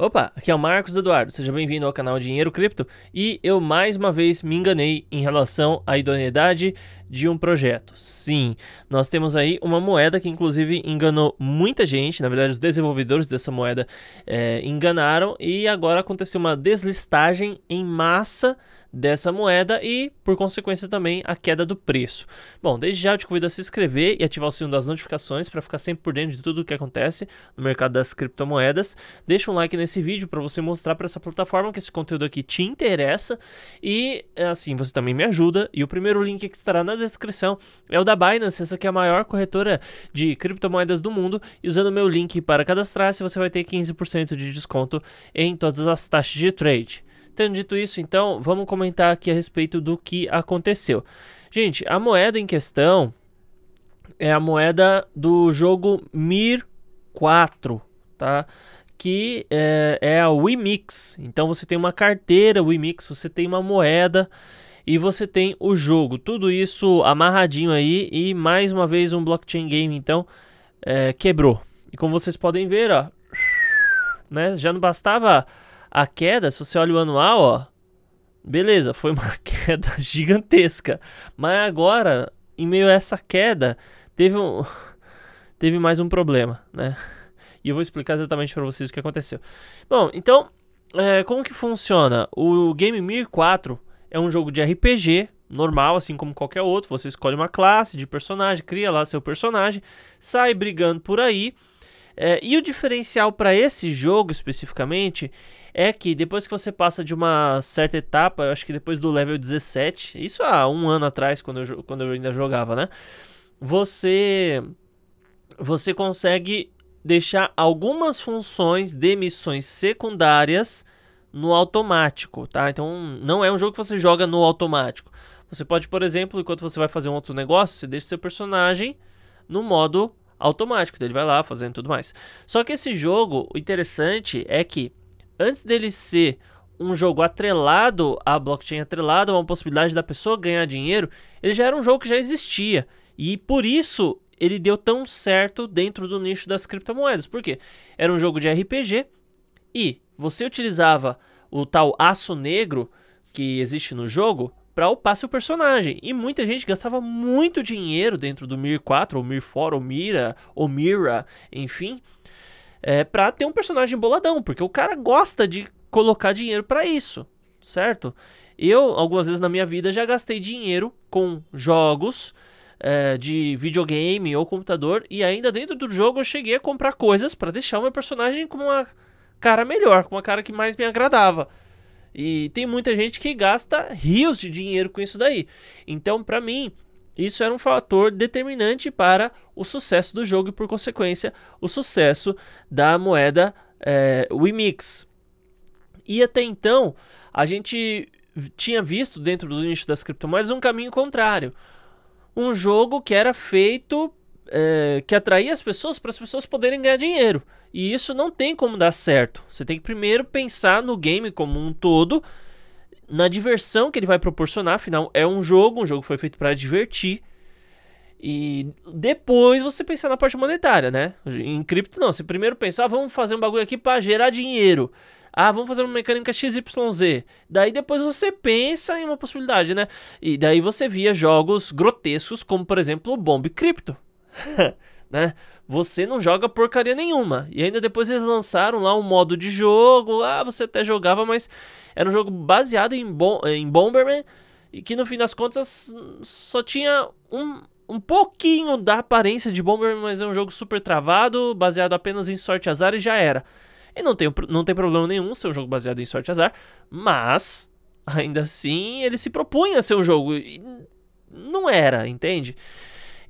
Opa, aqui é o Marcos Eduardo, seja bem-vindo ao canal Dinheiro Cripto e eu mais uma vez me enganei em relação à idoneidade de um projeto. Sim, nós temos aí uma moeda que inclusive enganou muita gente, na verdade os desenvolvedores dessa moeda é, enganaram e agora aconteceu uma deslistagem em massa dessa moeda e, por consequência, também a queda do preço. Bom, desde já eu te convido a se inscrever e ativar o sino das notificações para ficar sempre por dentro de tudo o que acontece no mercado das criptomoedas. Deixa um like nesse vídeo para você mostrar para essa plataforma que esse conteúdo aqui te interessa e assim você também me ajuda. E o primeiro link que estará na descrição é o da Binance, essa que é a maior corretora de criptomoedas do mundo. E usando o meu link para cadastrar, você vai ter 15% de desconto em todas as taxas de trade. Tendo dito isso, então, vamos comentar aqui a respeito do que aconteceu. Gente, a moeda em questão é a moeda do jogo Mir 4, tá? Que é, é a Wimix. Então você tem uma carteira Wimix, você tem uma moeda e você tem o jogo. Tudo isso amarradinho aí e mais uma vez um blockchain game então é, quebrou. E como vocês podem ver, ó, né, já não bastava a queda, se você olha o anual, ó, beleza, foi uma queda gigantesca. Mas agora, em meio a essa queda, teve um teve mais um problema, né? E eu vou explicar exatamente para vocês o que aconteceu. Bom, então, é, como que funciona? O Game 1004 é um jogo de RPG normal, assim como qualquer outro. Você escolhe uma classe de personagem, cria lá seu personagem, sai brigando por aí é, e o diferencial para esse jogo especificamente é que depois que você passa de uma certa etapa, eu acho que depois do level 17, isso há um ano atrás, quando eu, quando eu ainda jogava, né? Você, você consegue deixar algumas funções de missões secundárias no automático, tá? Então não é um jogo que você joga no automático. Você pode, por exemplo, enquanto você vai fazer um outro negócio, você deixa seu personagem no modo automático, dele ele vai lá fazendo tudo mais. Só que esse jogo, o interessante é que antes dele ser um jogo atrelado à blockchain, atrelado a uma possibilidade da pessoa ganhar dinheiro, ele já era um jogo que já existia. E por isso ele deu tão certo dentro do nicho das criptomoedas. Por quê? Era um jogo de RPG e você utilizava o tal aço negro que existe no jogo para upar seu personagem. E muita gente gastava muito dinheiro dentro do Mir 4, ou Mir 4, ou Mira, ou Mira, enfim, é, para ter um personagem boladão, porque o cara gosta de colocar dinheiro para isso, certo? Eu, algumas vezes na minha vida, já gastei dinheiro com jogos é, de videogame ou computador, e ainda dentro do jogo eu cheguei a comprar coisas para deixar o meu personagem com uma cara melhor, com uma cara que mais me agradava. E tem muita gente que gasta rios de dinheiro com isso daí. Então, para mim, isso era um fator determinante para o sucesso do jogo e, por consequência, o sucesso da moeda é, eh, Wimix. E até então, a gente tinha visto dentro do nicho das criptomoedas um caminho contrário. Um jogo que era feito é, que atrair as pessoas para as pessoas poderem ganhar dinheiro. E isso não tem como dar certo. Você tem que primeiro pensar no game como um todo, na diversão que ele vai proporcionar. Afinal, é um jogo, um jogo foi feito para divertir. E depois você pensar na parte monetária, né? Em cripto não, você primeiro pensar, ah, vamos fazer um bagulho aqui para gerar dinheiro. Ah, vamos fazer uma mecânica XYZ. Daí depois você pensa em uma possibilidade, né? E daí você via jogos grotescos como, por exemplo, o Bomb Crypto. né? Você não joga porcaria nenhuma. E ainda depois eles lançaram lá um modo de jogo. Ah, você até jogava, mas era um jogo baseado em, bom, em Bomberman. E que no fim das contas só tinha um, um pouquinho da aparência de Bomberman, mas é um jogo super travado, baseado apenas em sorte azar e já era. E não tem, não tem problema nenhum ser um jogo baseado em sorte azar, mas ainda assim ele se propunha a ser um jogo. E não era, entende?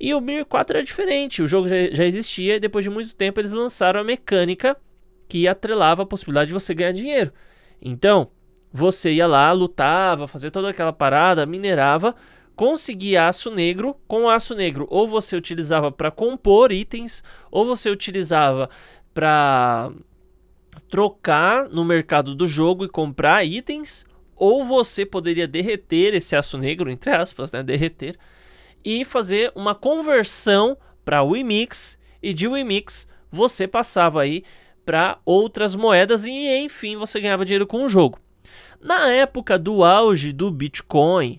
E o Mir 4 era diferente, o jogo já, já existia e depois de muito tempo eles lançaram a mecânica que atrelava a possibilidade de você ganhar dinheiro. Então, você ia lá, lutava, fazia toda aquela parada, minerava, conseguia aço negro. Com aço negro, ou você utilizava para compor itens, ou você utilizava para trocar no mercado do jogo e comprar itens, ou você poderia derreter esse aço negro, entre aspas, né? Derreter e fazer uma conversão para Wimix e de Wimix você passava aí para outras moedas e enfim você ganhava dinheiro com o jogo. Na época do auge do Bitcoin,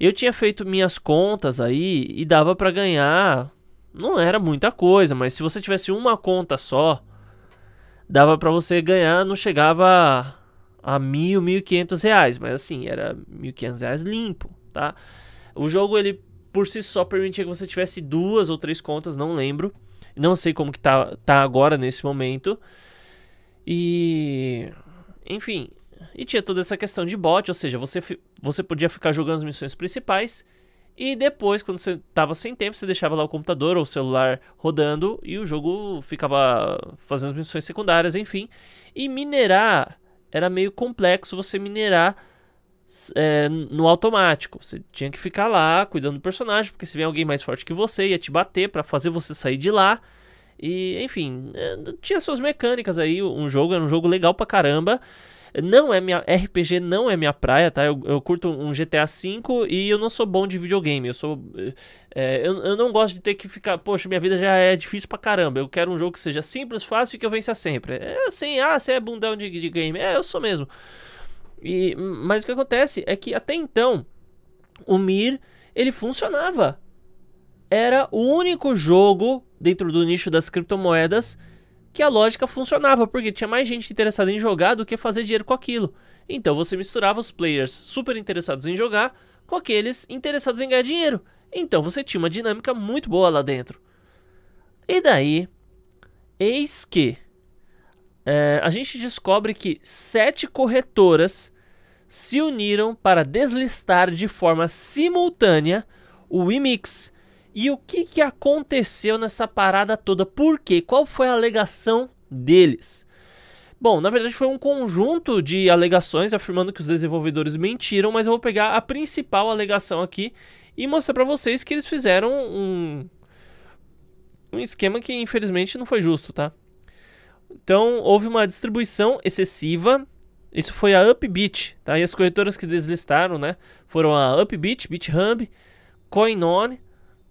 eu tinha feito minhas contas aí e dava para ganhar, não era muita coisa, mas se você tivesse uma conta só, dava para você ganhar, não chegava a mil, mil e quinhentos reais, mas assim, era mil e quinhentos reais limpo, tá? O jogo ele por si só permitia que você tivesse duas ou três contas, não lembro. Não sei como que tá, tá agora nesse momento. E. Enfim. E tinha toda essa questão de bot, ou seja, você, você podia ficar jogando as missões principais. E depois, quando você tava sem tempo, você deixava lá o computador ou o celular rodando e o jogo ficava fazendo as missões secundárias, enfim. E minerar era meio complexo você minerar é, no automático. Você tinha que ficar lá cuidando do personagem, porque se vem alguém mais forte que você, ia te bater para fazer você sair de lá. E, enfim, é, tinha suas mecânicas aí. Um jogo era um jogo legal pra caramba. Não é minha. RPG não é minha praia, tá? Eu, eu curto um GTA V e eu não sou bom de videogame. Eu sou. É, eu, eu não gosto de ter que ficar. Poxa, minha vida já é difícil pra caramba. Eu quero um jogo que seja simples, fácil e que eu vença sempre. É assim, ah, você é bundão de, de game. É, eu sou mesmo. E, mas o que acontece é que até então o Mir ele funcionava. Era o único jogo dentro do nicho das criptomoedas que a lógica funcionava, porque tinha mais gente interessada em jogar do que fazer dinheiro com aquilo. Então você misturava os players super interessados em jogar com aqueles interessados em ganhar dinheiro. Então você tinha uma dinâmica muito boa lá dentro. E daí, eis que é, a gente descobre que sete corretoras se uniram para deslistar de forma simultânea o Imix. E o que, que aconteceu nessa parada toda? Por quê? Qual foi a alegação deles? Bom, na verdade foi um conjunto de alegações afirmando que os desenvolvedores mentiram, mas eu vou pegar a principal alegação aqui e mostrar para vocês que eles fizeram um um esquema que infelizmente não foi justo, tá? Então houve uma distribuição excessiva. Isso foi a Upbit, tá? E as corretoras que deslistaram, né? Foram a Upbit, BitHub, CoinOn,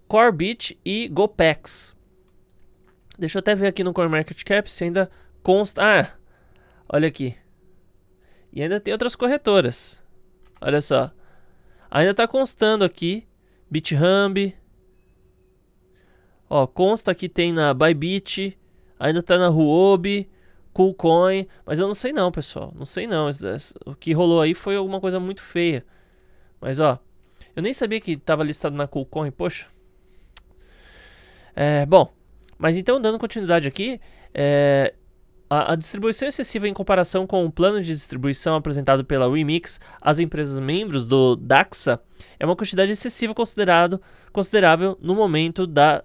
Corebit e Gopex. Deixa eu até ver aqui no CoinMarketCap se ainda consta. Ah, olha aqui. E ainda tem outras corretoras. Olha só. Ainda está constando aqui BitHub. Ó, consta que tem na Bybit, ainda tá na Huobi, Coolcoin, mas eu não sei não, pessoal. Não sei não. O que rolou aí foi alguma coisa muito feia. Mas ó, eu nem sabia que tava listado na Coolcoin, poxa. É, bom, mas então dando continuidade aqui, é, a, distribuição excessiva em comparação com o plano de distribuição apresentado pela Remix às empresas membros do DAXA é uma quantidade excessiva considerado, considerável no momento da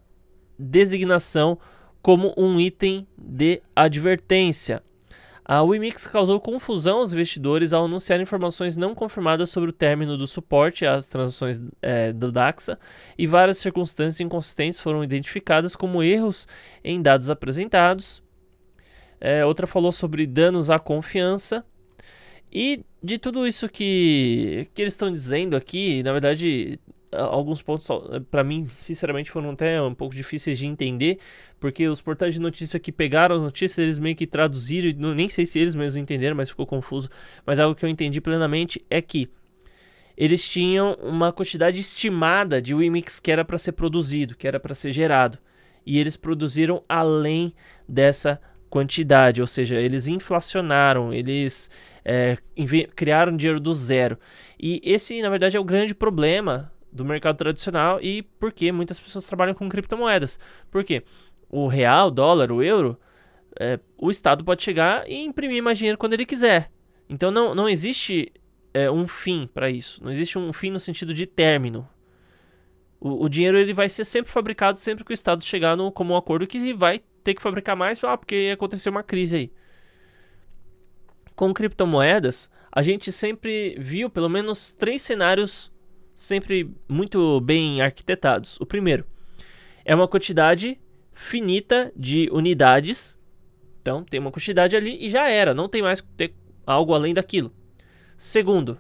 designação como um item de advertência. A Wimix causou confusão aos investidores ao anunciar informações não confirmadas sobre o término do suporte às transações é, do DAXA e várias circunstâncias inconsistentes foram identificadas como erros em dados apresentados. É, outra falou sobre danos à confiança. E de tudo isso que, que eles estão dizendo aqui, na verdade, alguns pontos, eh, para mim, sinceramente, foram até um pouco difíceis de entender, porque os portais de notícia que pegaram as notícias, eles meio que traduziram, nem sei se eles mesmos entenderam, mas ficou confuso. Mas algo que eu entendi plenamente é que eles tinham uma quantidade estimada de Wimix que era para ser produzido, que era para ser gerado. E eles produziram além dessa quantidade, ou seja, eles inflacionaram, eles é, criaram dinheiro do zero. E esse, na verdade, é o grande problema do mercado tradicional e por que muitas pessoas trabalham com criptomoedas. Porque o real, o dólar, o euro, é, o Estado pode chegar e imprimir mais dinheiro quando ele quiser. Então não, não existe é, um fim para isso. Não existe um fim no sentido de término. O, o, dinheiro ele vai ser sempre fabricado sempre que o Estado chegar no, como um acordo que vai ter que fabricar mais, ah, porque aconteceu uma crise aí. Com criptomoedas, a gente sempre viu pelo menos três cenários sempre muito bem arquitetados. O primeiro é uma quantidade finita de unidades. Então tem uma quantidade ali e já era, não tem mais ter algo além daquilo. Segundo,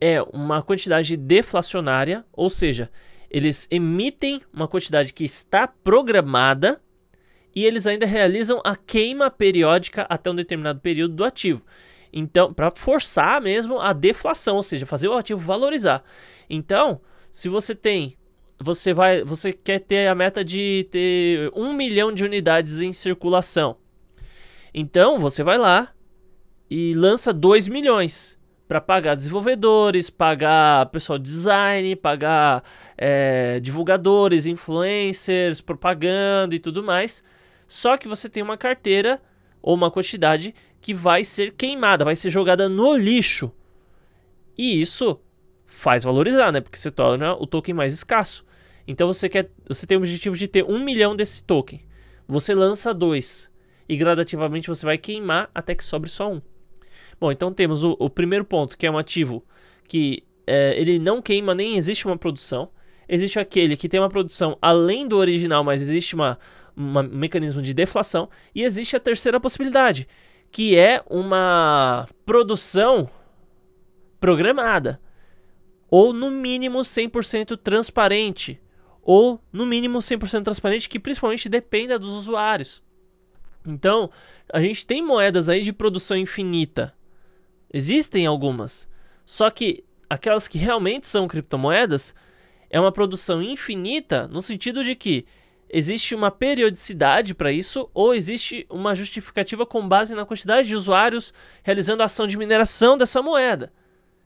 é uma quantidade deflacionária, ou seja, eles emitem uma quantidade que está programada e eles ainda realizam a queima periódica até um determinado período do ativo. Então, para forçar mesmo a deflação, ou seja, fazer o ativo valorizar. Então, se você tem você vai, você quer ter a meta de ter um milhão de unidades em circulação. Então você vai lá e lança 2 milhões para pagar desenvolvedores, pagar pessoal de design, pagar é, divulgadores, influencers, propaganda e tudo mais. Só que você tem uma carteira ou uma quantidade que vai ser queimada, vai ser jogada no lixo. E isso faz valorizar, né? Porque você torna o token mais escasso. Então você quer, você tem o objetivo de ter um milhão desse token. Você lança dois e gradativamente você vai queimar até que sobre só um. Bom, então temos o, o primeiro ponto, que é um ativo que é, ele não queima, nem existe uma produção. Existe aquele que tem uma produção além do original, mas existe uma, um mecanismo de deflação. E existe a terceira possibilidade, que é uma produção programada, ou no mínimo 100% transparente, ou no mínimo 100% transparente que principalmente dependa dos usuários. Então, a gente tem moedas aí de produção infinita. Existem algumas. Só que aquelas que realmente são criptomoedas é uma produção infinita no sentido de que Existe uma periodicidade para isso ou existe uma justificativa com base na quantidade de usuários realizando a ação de mineração dessa moeda?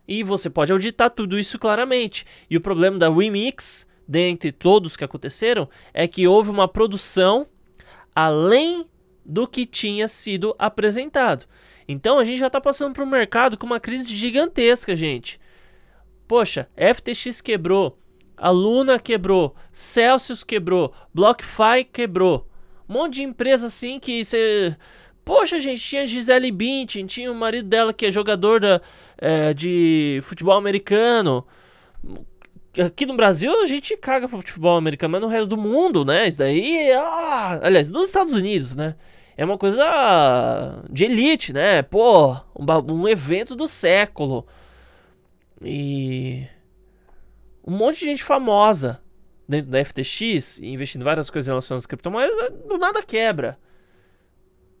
E você pode auditar tudo isso claramente. E o problema da Remix, dentre todos que aconteceram, é que houve uma produção além do que tinha sido apresentado. Então a gente já está passando para o mercado com uma crise gigantesca, gente. Poxa, FTX quebrou, a Luna quebrou, Celsius quebrou, BlockFi quebrou. Um monte de empresa assim que você. Poxa, gente, tinha Gisele Bündchen, tinha o marido dela que é jogador da, é, de futebol americano. Aqui no Brasil a gente caga pro futebol americano, mas no resto do mundo, né? Isso daí. Ah, aliás, nos Estados Unidos, né? é uma coisa de elite, né? Pô, um, um, evento do século. E um monte de gente famosa dentro da FTX, investindo em várias coisas relacionadas a criptomoedas, eh, do nada quebra.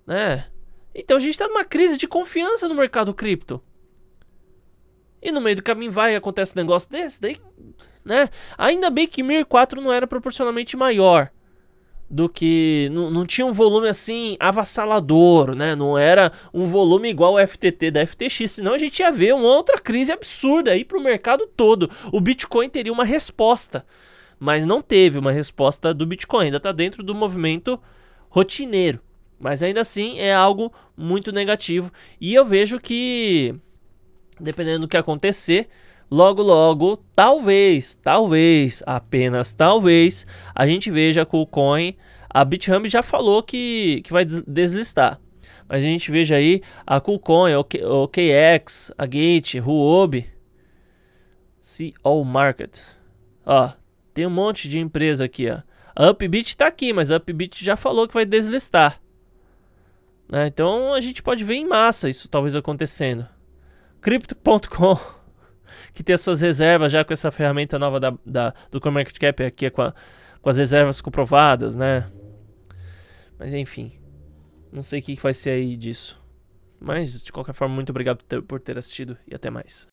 Né? Então a gente está numa crise de confiança no mercado cripto. E no meio do caminho vai acontece um negócio desse, daí, né? Ainda bem que Mir 4 não era proporcionalmente maior do que. Não, não tinha um volume assim avassalador, né? Não era um volume igual o FTT da FTX, senão a gente ia ver uma outra crise absurda aí para o mercado todo. O Bitcoin teria uma resposta, mas não teve uma resposta do Bitcoin, ainda está dentro do movimento rotineiro. Mas ainda assim é algo muito negativo. E eu vejo que, dependendo do que acontecer, Logo, logo, talvez, talvez, apenas talvez, a gente veja a KuCoin. A BitHub já falou que, que vai deslistar. Mas a gente veja aí a KuCoin, o KX a Gate, Huobi, CO Market. Ó, tem um monte de empresa aqui, ó. A Upbit tá aqui, mas a Upbit já falou que vai deslistar. Né? Então a gente pode ver em massa isso talvez acontecendo. Crypto.com que tem as suas reservas já com essa ferramenta nova da, da do CoinMarketCap aqui é com, a, com as reservas comprovadas, né? Mas enfim, não sei o que vai ser aí disso. Mas, de qualquer forma, muito obrigado por ter assistido e até mais.